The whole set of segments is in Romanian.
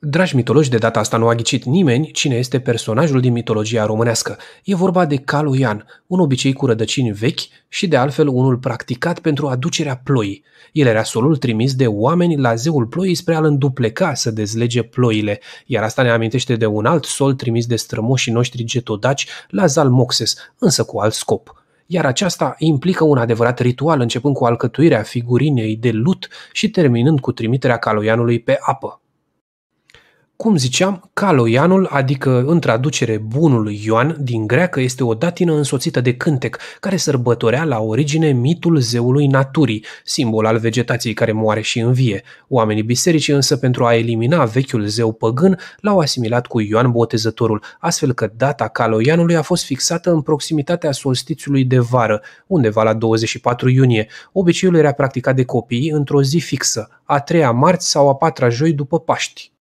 Dragi mitologi, de data asta nu a ghicit nimeni cine este personajul din mitologia românească. E vorba de Caluian, un obicei cu rădăcini vechi și de altfel unul practicat pentru aducerea ploii. El era solul trimis de oameni la zeul ploii spre a-l îndupleca să dezlege ploile, iar asta ne amintește de un alt sol trimis de strămoșii noștri getodaci la Zalmoxes, însă cu alt scop iar aceasta implică un adevărat ritual, începând cu alcătuirea figurinei de lut și terminând cu trimiterea caloianului pe apă. Cum ziceam, caloianul, adică în traducere bunul Ioan din greacă, este o datină însoțită de cântec, care sărbătorea la origine mitul zeului naturii, simbol al vegetației care moare și învie. Oamenii bisericii însă pentru a elimina vechiul zeu păgân l-au asimilat cu Ioan Botezătorul, astfel că data caloianului a fost fixată în proximitatea solstițiului de vară, undeva la 24 iunie. Obiceiul era practicat de copii într-o zi fixă, a treia marți sau a patra joi după Paști.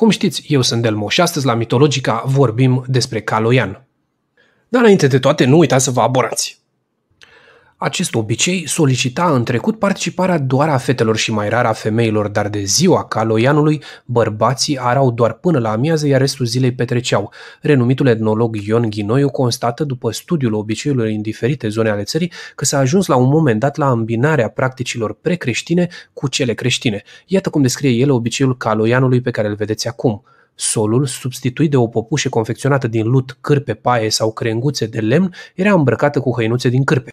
Cum știți, eu sunt Delmo și astăzi la Mitologica vorbim despre Caloian. Dar înainte de toate, nu uitați să vă abonați. Acest obicei solicita în trecut participarea doar a fetelor și mai rar a femeilor, dar de ziua caloianului, bărbații arau doar până la amiază, iar restul zilei petreceau. Renumitul etnolog Ion Ghinoiu constată, după studiul obiceiurilor în diferite zone ale țării, că s-a ajuns la un moment dat la îmbinarea practicilor precreștine cu cele creștine. Iată cum descrie el obiceiul caloianului pe care îl vedeți acum solul, substituit de o popușe confecționată din lut, cârpe, paie sau crenguțe de lemn, era îmbrăcată cu hăinuțe din cârpe.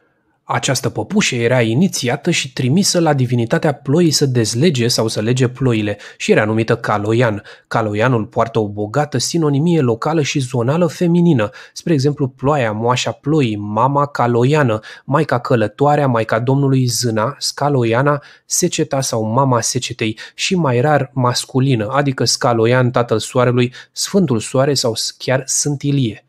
Această păpușă era inițiată și trimisă la divinitatea ploii să dezlege sau să lege ploile și era numită Caloian. Caloianul poartă o bogată sinonimie locală și zonală feminină, spre exemplu ploaia, moașa ploii, mama Caloiană, maica călătoarea, maica domnului Zâna, Scaloiana, seceta sau mama secetei și mai rar masculină, adică Scaloian, tatăl soarelui, sfântul soare sau chiar Sântilie.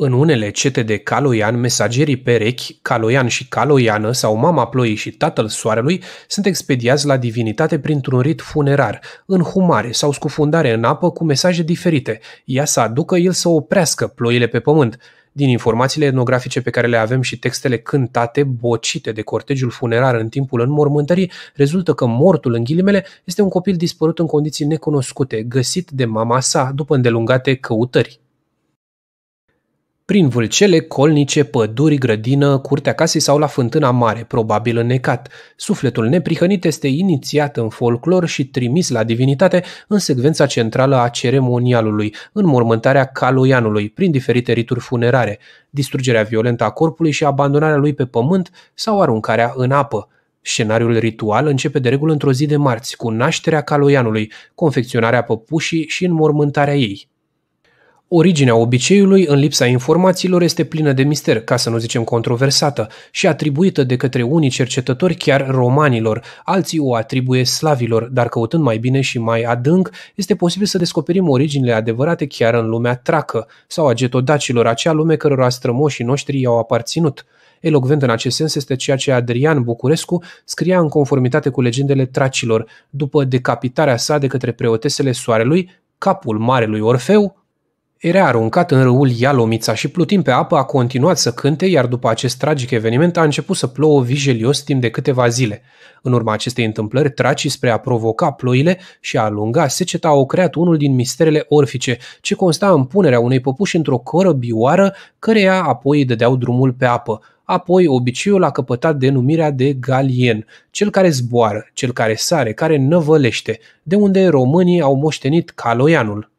În unele cete de Caloian, mesagerii perechi, Caloian și Caloiană sau mama ploii și tatăl soarelui sunt expediați la divinitate printr-un rit funerar, în humare sau scufundare în apă cu mesaje diferite, ea să aducă, el să oprească ploile pe pământ. Din informațiile etnografice pe care le avem și textele cântate, bocite de cortegiul funerar în timpul înmormântării, rezultă că mortul, în ghilimele, este un copil dispărut în condiții necunoscute, găsit de mama sa după îndelungate căutări prin vâlcele, colnice, păduri, grădină, curtea casei sau la fântâna mare, probabil înnecat. Sufletul neprihănit este inițiat în folclor și trimis la divinitate în secvența centrală a ceremonialului, în mormântarea caloianului, prin diferite rituri funerare, distrugerea violentă a corpului și abandonarea lui pe pământ sau aruncarea în apă. Scenariul ritual începe de regulă într-o zi de marți, cu nașterea caloianului, confecționarea păpușii și înmormântarea ei. Originea obiceiului în lipsa informațiilor este plină de mister, ca să nu zicem controversată, și atribuită de către unii cercetători chiar romanilor, alții o atribuie slavilor, dar căutând mai bine și mai adânc, este posibil să descoperim originile adevărate chiar în lumea tracă sau a getodacilor, acea lume cărora strămoșii noștri i-au aparținut. Elocvent în acest sens este ceea ce Adrian Bucurescu scria în conformitate cu legendele tracilor, după decapitarea sa de către preotesele soarelui, capul marelui Orfeu, era aruncat în râul Ialomița și plutind pe apă a continuat să cânte, iar după acest tragic eveniment a început să plouă vijelios timp de câteva zile. În urma acestei întâmplări, tracii spre a provoca ploile și a alunga seceta au creat unul din misterele orfice, ce consta în punerea unei păpuși într-o corăbioară, căreia apoi îi dădeau drumul pe apă. Apoi, obiceiul a căpătat denumirea de galien, cel care zboară, cel care sare, care năvălește, de unde românii au moștenit caloianul.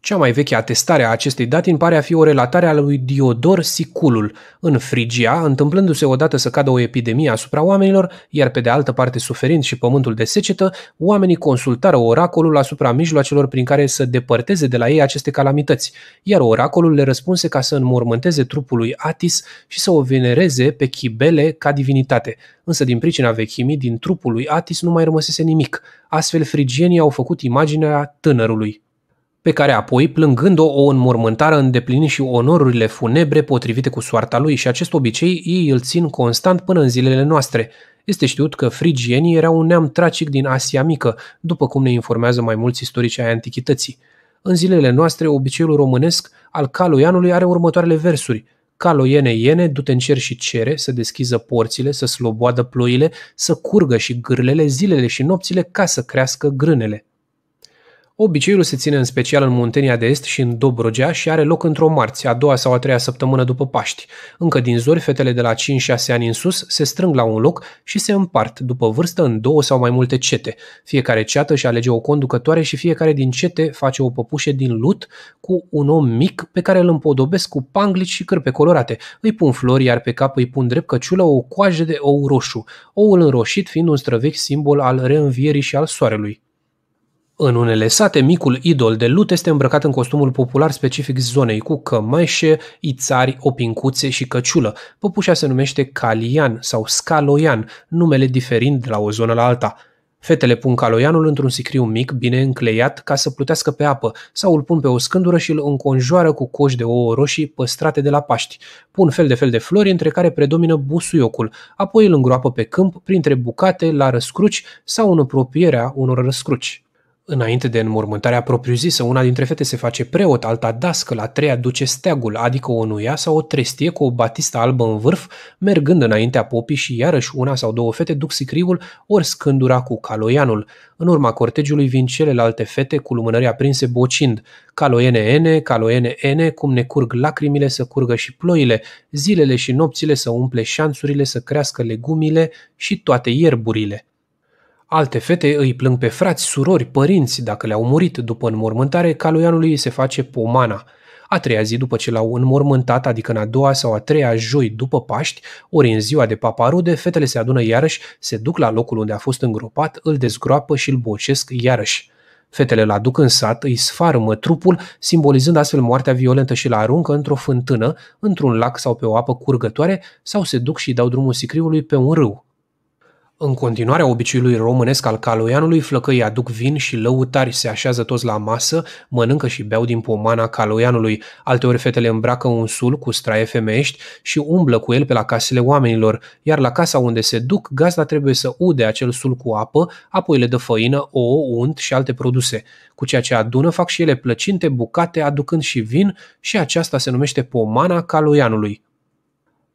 Cea mai veche atestare a acestei dati îmi pare a fi o relatare a lui Diodor Siculul, în Frigia, întâmplându-se odată să cadă o epidemie asupra oamenilor, iar pe de altă parte suferind și pământul de secetă, oamenii consultară oracolul asupra mijloacelor prin care să depărteze de la ei aceste calamități, iar oracolul le răspunse ca să înmormânteze trupul lui Atis și să o venereze pe Chibele ca divinitate, însă din pricina vechimii din trupul lui Atis nu mai rămăsese nimic, astfel frigienii au făcut imaginea tânărului pe care apoi, plângând-o, o înmormântară îndeplini și onorurile funebre potrivite cu soarta lui și acest obicei ei îl țin constant până în zilele noastre. Este știut că frigienii erau un neam tracic din Asia Mică, după cum ne informează mai mulți istorici ai antichității. În zilele noastre, obiceiul românesc al caloianului are următoarele versuri – caloiene iene, du-te în cer și cere, să deschiză porțile, să sloboadă ploile, să curgă și gârlele, zilele și nopțile ca să crească grânele. Obiceiul se ține în special în Muntenia de Est și în Dobrogea și are loc într-o marți, a doua sau a treia săptămână după Paști. Încă din zori, fetele de la 5-6 ani în sus se strâng la un loc și se împart după vârstă în două sau mai multe cete. Fiecare ceată și alege o conducătoare și fiecare din cete face o păpușe din lut cu un om mic pe care îl împodobesc cu panglici și cârpe colorate. Îi pun flori, iar pe cap îi pun drept căciulă o coajă de ou roșu, oul înroșit fiind un străvechi simbol al reînvierii și al soarelui. În unele sate, micul idol de lut este îmbrăcat în costumul popular specific zonei, cu cămașe, ițari, opincuțe și căciulă. Păpușa se numește calian sau scaloian, numele diferind de la o zonă la alta. Fetele pun caloianul într-un sicriu mic, bine încleiat, ca să plutească pe apă, sau îl pun pe o scândură și îl înconjoară cu coși de ouă roșii păstrate de la paști. Pun fel de fel de flori, între care predomină busuiocul, apoi îl îngroapă pe câmp, printre bucate, la răscruci sau în apropierea unor răscruci. Înainte de înmormântarea propriu-zisă, una dintre fete se face preot, alta dască, la treia duce steagul, adică o nuia sau o trestie cu o batistă albă în vârf, mergând înaintea popii și iarăși una sau două fete duc sicriul ori scândura cu caloianul. În urma cortegiului vin celelalte fete cu lumânări aprinse bocind. Caloiene ene, caloiene ene, cum ne curg lacrimile să curgă și ploile, zilele și nopțile să umple șanțurile să crească legumile și toate ierburile. Alte fete îi plâng pe frați, surori, părinți dacă le-au murit după înmormântare, caloianului se face pomana. A treia zi după ce l-au înmormântat, adică în a doua sau a treia joi după Paști, ori în ziua de papa rude, fetele se adună iarăși, se duc la locul unde a fost îngropat, îl dezgroapă și îl bocesc iarăși. Fetele îl aduc în sat, îi sfarmă trupul, simbolizând astfel moartea violentă și îl aruncă într-o fântână, într-un lac sau pe o apă curgătoare, sau se duc și dau drumul sicriului pe un râu. În continuarea obiceiului românesc al caloianului, flăcăii aduc vin și lăutari se așează toți la masă, mănâncă și beau din pomana caloianului. Alteori fetele îmbracă un sul cu straie femeiești și umblă cu el pe la casele oamenilor, iar la casa unde se duc, gazda trebuie să ude acel sul cu apă, apoi le dă făină, ouă, unt și alte produse. Cu ceea ce adună fac și ele plăcinte, bucate, aducând și vin și aceasta se numește pomana caloianului.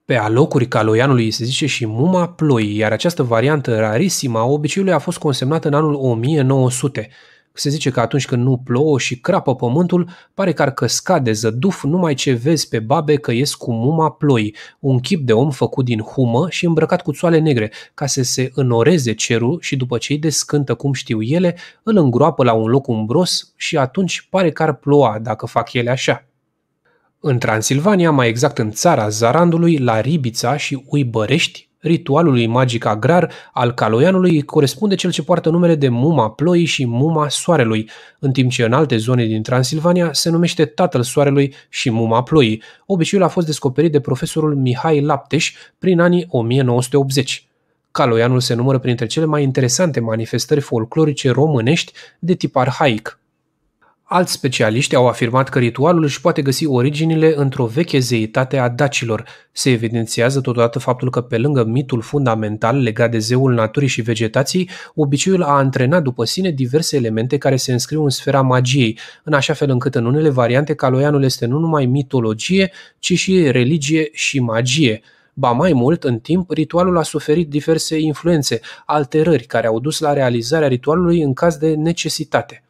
Pe alocuri caloianului se zice și muma ploii, iar această variantă a obiceiului a fost consemnată în anul 1900. Se zice că atunci când nu plouă și crapă pământul, pare că ar căsca de zăduf numai ce vezi pe babe că ies cu muma ploii, un chip de om făcut din humă și îmbrăcat cu țoale negre, ca să se înoreze cerul și după ce îi descântă cum știu ele, îl îngroapă la un loc umbros și atunci pare că ar ploa dacă fac ele așa. În Transilvania, mai exact în țara Zarandului, la Ribița și Uibărești, ritualului magic agrar al caloianului corespunde cel ce poartă numele de Muma Ploii și Muma Soarelui, în timp ce în alte zone din Transilvania se numește Tatăl Soarelui și Muma Ploii. Obiceiul a fost descoperit de profesorul Mihai Lapteș prin anii 1980. Caloianul se numără printre cele mai interesante manifestări folclorice românești de tip arhaic, Alți specialiști au afirmat că ritualul își poate găsi originile într-o veche zeitate a dacilor. Se evidențiază totodată faptul că pe lângă mitul fundamental legat de zeul naturii și vegetației, obiceiul a antrenat după sine diverse elemente care se înscriu în sfera magiei, în așa fel încât în unele variante caloianul este nu numai mitologie, ci și religie și magie. Ba mai mult, în timp, ritualul a suferit diverse influențe, alterări care au dus la realizarea ritualului în caz de necesitate.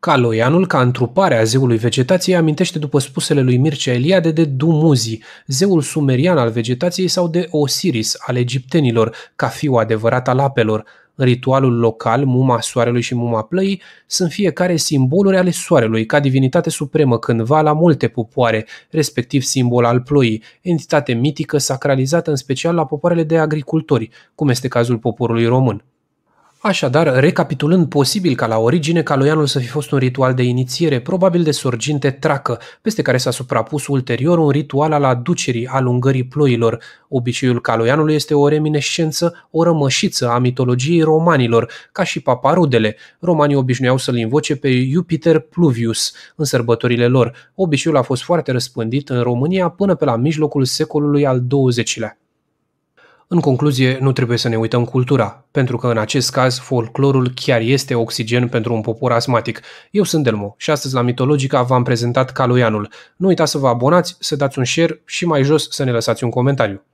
Caloianul, ca întrupare a zeului vegetației, amintește după spusele lui Mircea Eliade de Dumuzi, zeul sumerian al vegetației sau de Osiris, al egiptenilor, ca fiu adevărat al apelor. În ritualul local, muma soarelui și muma plăii sunt fiecare simboluri ale soarelui, ca divinitate supremă cândva la multe popoare, respectiv simbol al ploii, entitate mitică sacralizată în special la popoarele de agricultori, cum este cazul poporului român. Așadar, recapitulând posibil ca la origine, caloianul să fi fost un ritual de inițiere, probabil de sorginte tracă, peste care s-a suprapus ulterior un ritual al aducerii, alungării ploilor. Obiceiul caloianului este o reminescență, o rămășiță a mitologiei romanilor, ca și paparudele. Romanii obișnuiau să-l invoce pe Jupiter Pluvius în sărbătorile lor. Obiceiul a fost foarte răspândit în România până pe la mijlocul secolului al XX-lea. În concluzie, nu trebuie să ne uităm cultura, pentru că în acest caz folclorul chiar este oxigen pentru un popor asmatic. Eu sunt Delmo și astăzi la Mitologica v-am prezentat Caloianul. Nu uitați să vă abonați, să dați un share și mai jos să ne lăsați un comentariu.